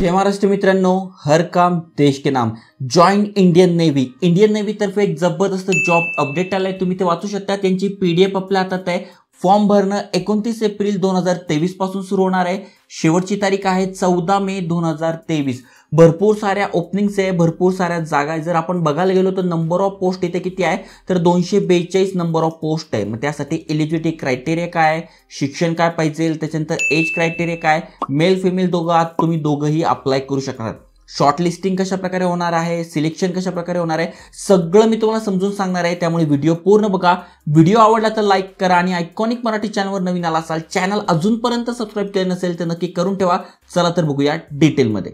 जय महाराष्ट्र मित्रांनो हर काम देश के नाम जॉईन इंडियन नेव्ही इंडियन नेव्हीतर्फे एक जबरदस्त जॉब अपडेट आलाय तुम्ही ते वाचू शकता त्यांची पी डी एफ आपल्या हातात आहे फॉर्म भरणं एकोणतीस एप्रिल दोन हजार तेवीस पासून सुरू होणार आहे शेवटची तारीख आहे चौदा मे दोन हजार तेवीस भरपूर साऱ्या ओपनिंग्स आहे भरपूर साऱ्या जागा आहे जर आपण बघायला गेलो तर नंबर ऑफ पोस्ट इथे किती आहे तर दोनशे बेचाळीस नंबर ऑफ पोस्ट आहे मग त्यासाठी एलिजिबिलिटी क्रायटेरिया काय शिक्षण काय पाहिजे त्याच्यानंतर एज क्रायटेरिया काय मेल फिमेल दोघं आहात तुम्ही दोघंही अप्लाय करू शकणार शॉर्टलिस्टिंग कशा होणार आहे सिलेक्शन कशा होणार आहे सगळं मी तुम्हाला समजून सांगणार आहे त्यामुळे व्हिडिओ पूर्ण बघा व्हिडिओ आवडला तर लाईक करा आणि आयकॉनिक मराठी चॅनलवर नवीन आला असाल चॅनल अजूनपर्यंत सबस्क्राईब केलं नसेल तर नक्की करून ठेवा चला तर बघूया डिटेलमध्ये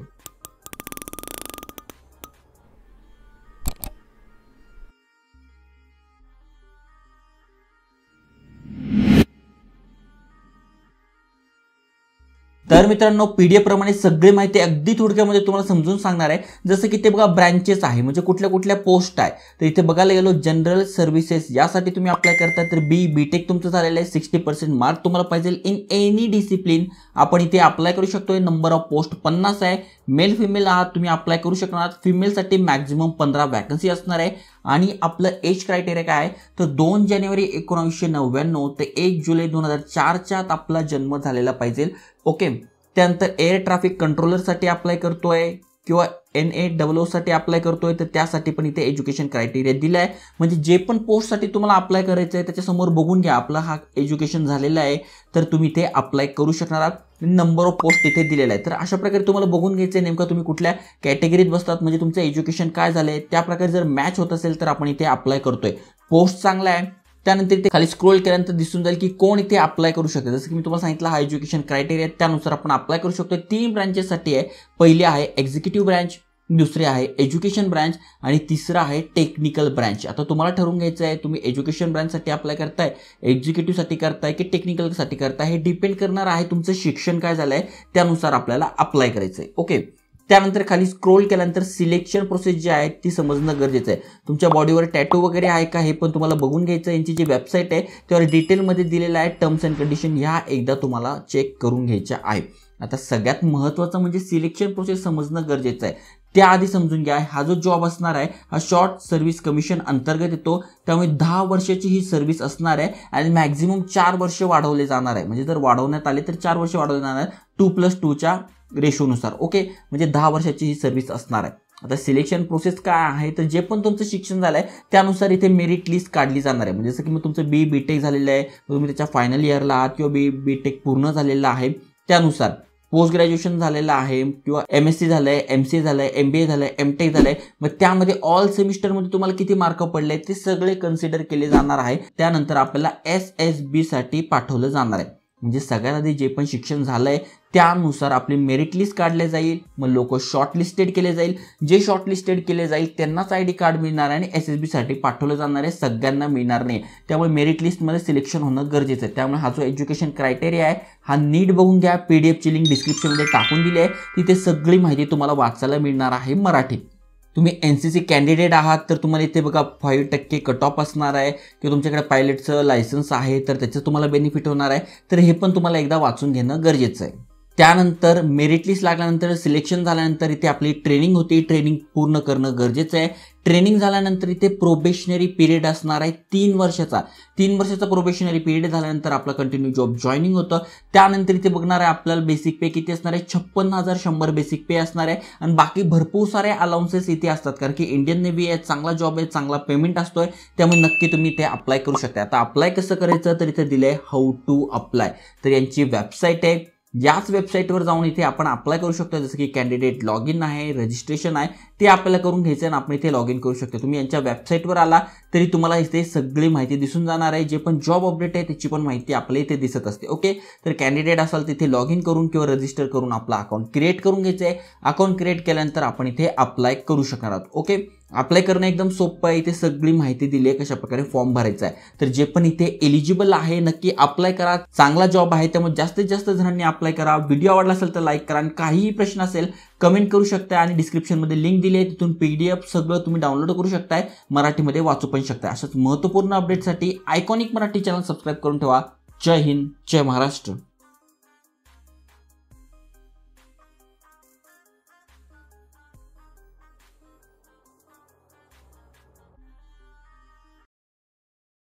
तर मित्रांनो पी डी प्रमाणे सगळी माहिती अगदी थोडक्यामध्ये तुम्हाला समजून सांगणार आहे जसं की ते बघा ब्रँचेस आहे म्हणजे कुठल्या कुठल्या पोस्ट आहे तर इथे बघायला गेलो जनरल सर्व्हिसेस यासाठी तुम्ही अप्लाय करता तर बी बी टेक तुमचं झालेलं आहे सिक्स्टी पर्सेंट मार्क तुम्हाला पाहिजे इन एनी डिसिप्लिन आपण इथे अप्लाय करू शकतो नंबर ऑफ पोस्ट पन्नास आहे मेल फिमेल आहात तुम्ही अप्लाय करू शकणार फिमेलसाठी मॅक्झिमम पंधरा वॅकन्सी असणार आहे आणि आपलं एज क्रायटेरिया काय आहे तर दोन जानेवारी एकोणावीसशे नव्याण्णव ते एक जुलै दोन हजार चारच्यात आपला जन्म झालेला पाहिजे ओके त्यानंतर एअर ट्रॅफिक कंट्रोलरसाठी अप्लाय करतो आहे किंवा एन ए डब्ल्यू साठी अप्लाय करतोय तर त्यासाठी पण इथे एज्युकेशन क्रायटेरिया दिला आहे म्हणजे जे पण पोस्टसाठी तुम्हाला अप्लाय करायचं आहे त्याच्यासमोर बघून घ्या आपला हा एज्युकेशन झालेला आहे तर तुम्ही ते अप्लाय करू शकणार आहात नंबर ऑफ पोस्ट इथे दिलेला आहे तर अशा प्रकारे तुम्हाला बघून घ्यायचं आहे नेमकं तुम्ही कुठल्या कॅटेगरीत बसतात म्हणजे तुमचं एज्युकेशन काय झालं आहे त्या प्रकारे जर मॅच होत असेल तर आपण इथे अप्लाय करतोय पोस्ट चांगला आहे त्यानंतर ते खाली स्क्रोल केल्यानंतर दिसून जाईल की कोण इथे अप्लाय करू शकते जसं की मी तुम्हाला सांगितलं हा एज्युकेशन क्रायटेरिया त्यानुसार आपण अप्लाय करू शकतो तीन ब्रँचेससाठी आहे पहिली आहे एक्झिक्युटिव्ह ब्रँच दुसरी आहे एज्युकेशन ब्रँच आणि तिसरं आहे टेक्निकल ब्रँच आता तुम्हाला ठरवून घ्यायचं आहे तुम्ही एज्युकेशन ब्रँचसाठी अप्लाय करताय एक्झिक्युटिव्हसाठी करताय की टेक्निकलसाठी करताय हे डिपेंड करणार आहे तुमचं शिक्षण काय झालं आहे त्यानुसार आपल्याला अप्लाय करायचं आहे ओके त्यानंतर खाली स्क्रोल केल्यानंतर सिलेक्शन प्रोसेस जी आहे ती समजणं गरजेचं आहे तुमच्या बॉडीवर टॅटो वगैरे आहे का हे पण तुम्हाला बघून घ्यायचं यांची जी वेबसाईट आहे त्यावर डिटेलमध्ये दिलेलं आहे टर्म्स अँड कंडिशन ह्या एकदा तुम्हाला चेक करून घ्यायच्या आहे आता सगळ्यात महत्त्वाचं म्हणजे सिलेक्शन प्रोसेस समजणं गरजेचं आहे त्याआधी समजून घ्या हा जो जॉब असणार आहे हा शॉर्ट सर्व्हिस कमिशन अंतर्गत येतो त्यामुळे दहा वर्षाची ही सर्व्हिस असणार आहे आणि मॅक्झिमम चार वर्ष वाढवले जाणार आहे म्हणजे जर वाढवण्यात आले तर चार वर्ष वाढवले जाणार टू प्लस टूच्या रेशोनुसार ओके म्हणजे दहा वर्षाची ही सर्व्हिस असणार आहे आता सिलेक्शन प्रोसेस काय आहे तर जे पण तुमचं शिक्षण झालं आहे त्यानुसार इथे मेरिट लिस्ट काढली जाणार आहे म्हणजे जसं की मग तुमचं बी बी टेक झालेलं आहे तुम्ही त्याच्या फायनल इयरला आहात किंवा बी बी टेक पूर्ण झालेलं आहे त्यानुसार पोस्ट ग्रॅज्युएशन झालेलं आहे किंवा एम एस सी झालं आहे एम सी झालं आहे एम बी ए झालं आहे एम टेक झालं आहे मग त्यामध्ये ऑल सेमिस्टरमध्ये तुम्हाला किती मार्क पडले ते सगळे कन्सिडर केले जाणार आहे त्यानंतर आपल्याला एस एस बीसाठी पाठवलं जाणार आहे म्हणजे सगळ्यात आधी जे पण शिक्षण झालं आहे त्यानुसार आपली मेरिट लिस्ट काढले जाईल मग लोक शॉर्टलिस्टेड केले जाईल जे शॉर्टलिस्टेड केले जाईल त्यांनाच आय डी कार्ड मिळणार आहे आणि एस एस बीसाठी पाठवलं जाणार आहे सगळ्यांना मिळणार नाही त्यामुळे मेरिट लिस्टमध्ये सिलेक्शन होणं गरजेचं आहे त्यामुळे हा जो एज्युकेशन क्रायटेरिया आहे हा नीट बघून घ्या पी डी एफची लिंक डिस्क्रिप्शनमध्ये टाकून दिली आहे तिथे सगळी माहिती तुम्हाला वाचायला मिळणार आहे मराठीत तुम्ही एन सी सी कॅन्डिडेट आहात तर तुम्हाला इथे बघा फाईव्ह टक्के कट ऑफ असणार आहे किंवा तुमच्याकडे पायलटचं लायसन्स आहे तर त्याचं तुम्हाला बेनिफिट होणार आहे तर हे पण तुम्हाला एकदा वाचून घेणं गरजेचं आहे त्यानंतर मेरिट लिस्ट लागल्यानंतर सिलेक्शन झाल्यानंतर इथे आपली ट्रेनिंग होती ट्रेनिंग पूर्ण करणं गरजेचं आहे ट्रेनिंग झाल्यानंतर इथे प्रोबेशनरी पिरियड असणार आहे तीन वर्षाचा तीन वर्षाचा प्रोबेशनरी पिरियड झाल्यानंतर आपलं कंटिन्यू जॉब जॉईनिंग होतं त्यानंतर इथे बघणार आहे आपल्याला बेसिक पे किती असणार आहे छप्पन्न हजार शंभर बेसिक पे असणार आहे आणि बाकी भरपूर सारे अलाउन्सेस इथे असतात कारण की इंडियन नेव्ही आहे चांगला जॉब आहे चांगला पेमेंट असतो आहे त्यामुळे नक्की तुम्ही इथे अप्लाय करू शकता आता अप्लाय कसं करायचं तर इथे दिलं आहे हाऊ टू अप्लाय तर यांची वेबसाईट आहे याच वेबसाईटवर जाऊन इथे आपण अप्लाय करू शकतो जसं की कॅन्डिडेट लॉग इन आहे रजिस्ट्रेशन आहे ते आपल्याला करून घ्यायचं आणि आपण इथे लॉग इन करू शकतो तुम्ही यांच्या वेबसाईटवर आला तरी तुम्हाला इथे सगळी माहिती दिसून जाणार आहे जे पण जॉब अपडेट आहे त्याची पण माहिती आपल्याला इथे दिसत असते ओके तर कॅन्डिडेट असाल तिथे लॉग इन करून किंवा रजिस्टर करून आपला अकाउंट क्रिएट करून घ्यायचं आहे अकाउंट क्रिएट केल्यानंतर आपण इथे अप्लाय करू शकणार आहोत ओके अप्लाय करणं एकदम सोपं आहे इथे सगळी माहिती दिली आहे कशाप्रकारे फॉर्म भरायचा आहे तर जे पण इथे एलिजिबल आहे नक्की अप्लाय करा चांगला जॉब आहे त्यामुळे जास्तीत जास्त जणांनी अप्लाय करा व्हिडिओ आवडला असेल तर लाईक करा आणि काहीही प्रश्न असेल कमेंट करू शकता आणि डिस्क्रिप्शनमध्ये लिंक दिली आहे तिथून पी डी एफ सगळं तुम्ही डाउनलोड करू शकताय मराठीमध्ये वाचू पण शकताय अशाच महत्त्वपूर्ण अपडेटसाठी आयकॉनिक मराठी चॅनल सबस्क्राईब करून ठेवा जय हिंद जय महाराष्ट्र